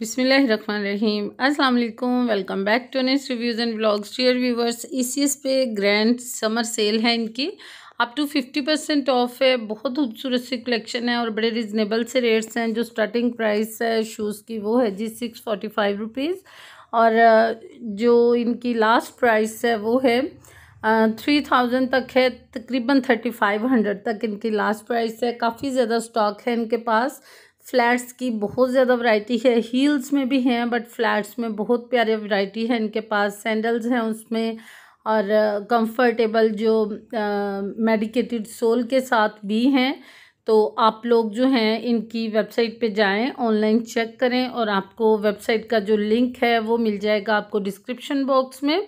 बिसमीम अल्लाम welcome back to next reviews and blogs dear viewers ई पे ग्रैंड समर सेल है इनकी up to fifty percent off है बहुत खूबसूरत सी कलेक्शन है और बड़े रिजनेबल से रेट्स हैं जो स्टार्टिंग प्राइस है शूज़ की वो है जी सिक्स फोर्टी फाइव रुपीज़ और जो इनकी लास्ट प्राइस है वो है थ्री थाउजेंड तक है तकरीबन थर्टी फाइव हंड्रेड तक इनकी लास्ट प्राइस है काफ़ी ज़्यादा स्टॉक है इनके पास फ्लैट्स की बहुत ज़्यादा वैरायटी है हील्स में भी हैं बट फ्लैट्स में बहुत प्यारे वैरायटी है इनके पास सैंडल्स हैं उसमें और कंफर्टेबल जो मेडिकेटेड सोल के साथ भी हैं तो आप लोग जो हैं इनकी वेबसाइट पे जाएं ऑनलाइन चेक करें और आपको वेबसाइट का जो लिंक है वो मिल जाएगा आपको डिस्क्रिप्शन बॉक्स में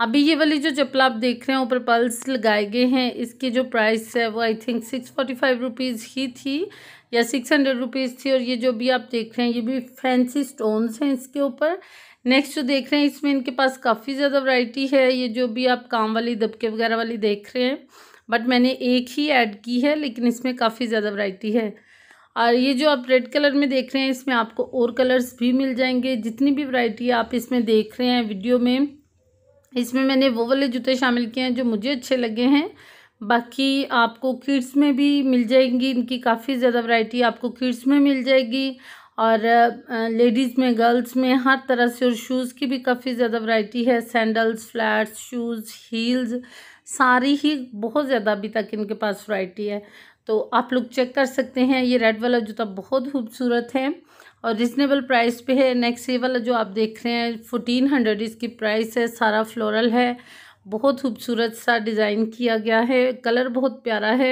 अभी ये वाली जो चप्पल आप देख रहे हैं ऊपर पल्स लगाए गए हैं इसकी जो प्राइस है वो I think six forty five rupees ही थी या सिक्स हंड्रेड रुपीज़ थी और ये जो भी आप देख रहे हैं ये भी फैंसी स्टोन्स हैं इसके ऊपर नेक्स्ट जो देख रहे हैं इसमें इनके पास काफ़ी ज़्यादा वराइटी है ये जो भी आप काम वाली दबके वगैरह वाली देख रहे हैं बट मैंने एक ही ऐड की है लेकिन इसमें काफ़ी ज़्यादा वराइटी है और ये जो आप रेड कलर में देख रहे हैं इसमें आपको और कलर्स भी मिल जाएंगे जितनी भी वैरायटी आप इसमें देख रहे हैं वीडियो में इसमें मैंने वो वाले जूते शामिल किए हैं जो मुझे अच्छे लगे हैं बाकी आपको किड्स में भी मिल जाएंगी इनकी काफ़ी ज़्यादा वैरायटी आपको किड्स में मिल जाएगी और लेडीज़ में गर्ल्स में हर तरह से और शूज़ की भी काफ़ी ज़्यादा वैरायटी है सैंडल्स फ्लैट्स शूज़ हील्स सारी ही बहुत ज़्यादा अभी तक इनके पास वैरायटी है तो आप लोग चेक कर सकते हैं ये रेड वाला जूता बहुत खूबसूरत है और रिजनेबल प्राइस पे है नेक्स्ट ये वाला जो आप देख रहे हैं फोटीन हंड्रेड इसकी प्राइस है सारा फ्लोरल है बहुत खूबसूरत सा डिज़ाइन किया गया है कलर बहुत प्यारा है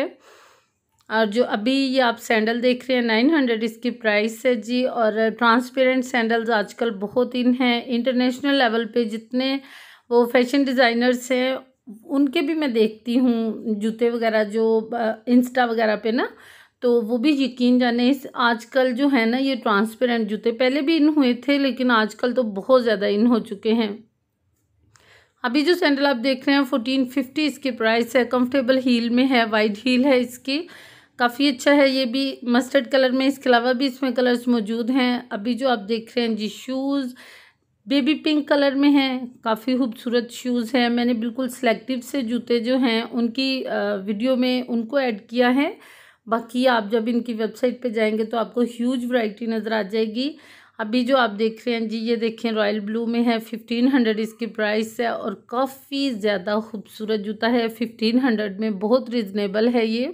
और जो अभी ये आप सैंडल देख रहे हैं नाइन हंड्रेड इसकी प्राइस है जी और ट्रांसपेरेंट सैंडल्स आजकल बहुत इन हैं इंटरनेशनल लेवल पे जितने वो फैशन डिज़ाइनर्स हैं उनके भी मैं देखती हूँ जूते वगैरह जो इंस्टा वगैरह पे ना तो वो भी यकीन जाने इस आजकल जो है ना ये ट्रांसपेरेंट जूते पहले भी इन हुए थे लेकिन आजकल तो बहुत ज़्यादा इन हो चुके हैं अभी जो सैंडल आप देख रहे हैं फोर्टीन फिफ्टी इसकी प्राइस है कंफर्टेबल हील में है वाइड हील है इसकी काफ़ी अच्छा है ये भी मस्टर्ड कलर में इसके अलावा भी इसमें कलर्स मौजूद हैं अभी जो आप देख रहे हैं जी शूज़ बेबी पिंक कलर में हैं काफ़ी खूबसूरत शूज़ हैं मैंने बिल्कुल सेलेक्टिव से जूते जो हैं उनकी वीडियो में उनको ऐड किया है बाकी आप जब इनकी वेबसाइट पे जाएंगे तो आपको ह्यूज वैरायटी नज़र आ जाएगी अभी जो आप देख रहे हैं जी ये देखें रॉयल ब्लू में है फिफ्टीन हंड्रेड इसकी प्राइस है और काफ़ी ज़्यादा खूबसूरत जूता है फिफ्टीन हंड्रेड में बहुत रिजनेबल है ये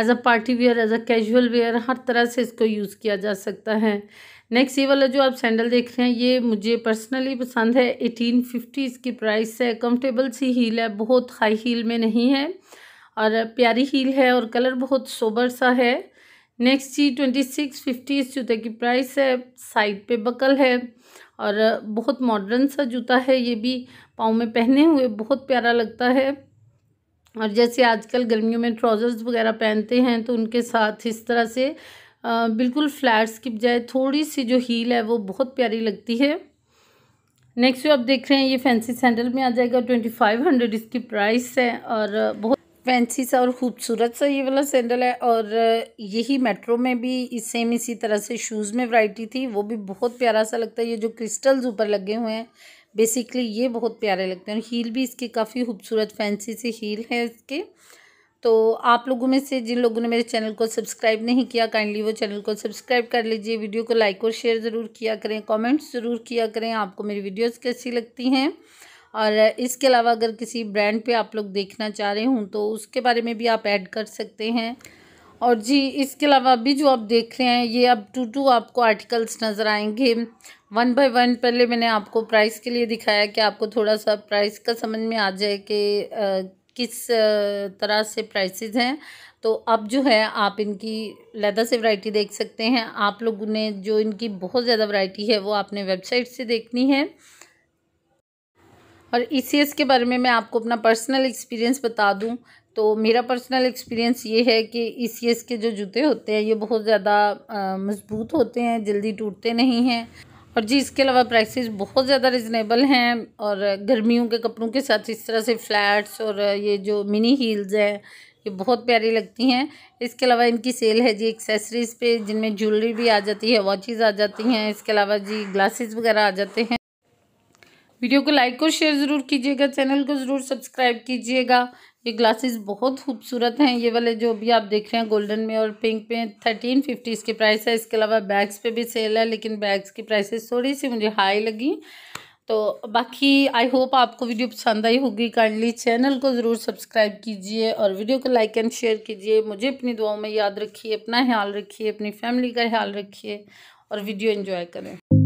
as a party wear as a casual wear हर तरह से इसको यूज़ किया जा सकता है नेक्स्ट ये वाला जो आप सैंडल देख रहे हैं ये मुझे पर्सनली पसंद है एटीन फिफ्टी इसकी प्राइस है कंफर्टेबल सी हील है बहुत हाई हील में नहीं है और प्यारी हील है और कलर बहुत सोबर सा है नेक्स्ट चीज़ ट्वेंटी सिक्स फिफ्टी इस जूते की प्राइस है साइड पे बकल है और बहुत मॉडर्न सा जूता है ये भी पाँव में पहने हुए बहुत प्यारा लगता है और जैसे आजकल गर्मियों में ट्राउज़र्स वगैरह पहनते हैं तो उनके साथ इस तरह से आ, बिल्कुल फ्लैट्स की बजाय थोड़ी सी जो हील है वो बहुत प्यारी लगती है नेक्स्ट जो आप देख रहे हैं ये फैंसी सैंडल में आ जाएगा ट्वेंटी फाइव हंड्रेड इसकी प्राइस है और बहुत फैंसी सा और ख़ूबसूरत सा ये वाला सैंडल है और यही मेट्रो में भी इस सेम इसी तरह से शूज़ में वैरायटी थी वो भी बहुत प्यारा सा लगता है ये जो क्रिस्टल्स ऊपर लगे हुए हैं बेसिकली ये बहुत प्यारे लगते हैं और हील भी इसकी काफ़ी खूबसूरत फैंसी सी हील है इसके तो आप लोगों में से जिन लोगों ने मेरे चैनल को सब्सक्राइब नहीं किया काइंडली वो चैनल को सब्सक्राइब कर लीजिए वीडियो को लाइक और शेयर ज़रूर किया करें कमेंट्स ज़रूर किया करें आपको मेरी वीडियोस कैसी लगती हैं और इसके अलावा अगर किसी ब्रांड पे आप लोग देखना चाह रहे हों तो उसके बारे में भी आप ऐड कर सकते हैं और जी इसके अलावा अभी जो आप देख रहे हैं ये अब टू टू आपको आर्टिकल्स नज़र आएंगे वन बाय वन पहले मैंने आपको प्राइस के लिए दिखाया कि आपको थोड़ा सा प्राइस का समझ में आ जाए कि किस तरह से प्राइसेस हैं तो अब जो है आप इनकी लदा से वैरायटी देख सकते हैं आप लोगों ने जो इनकी बहुत ज़्यादा वैरायटी है वो आपने वेबसाइट से देखनी है और ई e के बारे में मैं आपको अपना पर्सनल एक्सपीरियंस बता दूँ तो मेरा पर्सनल एक्सपीरियंस ये है कि ई e के जो जूते होते हैं ये बहुत ज़्यादा मज़बूत होते हैं जल्दी टूटते नहीं हैं और जी इसके अलावा प्राइसेस बहुत ज़्यादा रिजनेबल हैं और गर्मियों के कपड़ों के साथ इस तरह से फ्लैट्स और ये जो मिनी हील्स हैं ये बहुत प्यारी लगती हैं इसके अलावा इनकी सेल है जी एक्सेसरीज़ पे जिनमें ज्वेलरी भी आ जाती है वॉचेस आ जाती हैं इसके अलावा जी ग्लासेस वगैरह आ जाते हैं वीडियो को लाइक और शेयर ज़रूर कीजिएगा चैनल को ज़रूर सब्सक्राइब कीजिएगा ये ग्लासेस बहुत खूबसूरत हैं ये वाले जो भी आप देख रहे हैं गोल्डन में और पिंक में थर्टीन फिफ्टी इसके प्राइस है इसके अलावा बैग्स पे भी सेल है लेकिन बैग्स की प्राइसेस थोड़ी सी मुझे हाई लगी तो बाकी आई होप आपको वीडियो पसंद आई होगी काइंडली चैनल को ज़रूर सब्सक्राइब कीजिए और वीडियो को लाइक एंड शेयर कीजिए मुझे अपनी दुआओं में याद रखिए अपना ख्याल रखिए अपनी फैमिली का ख्याल रखिए और वीडियो इन्जॉय करें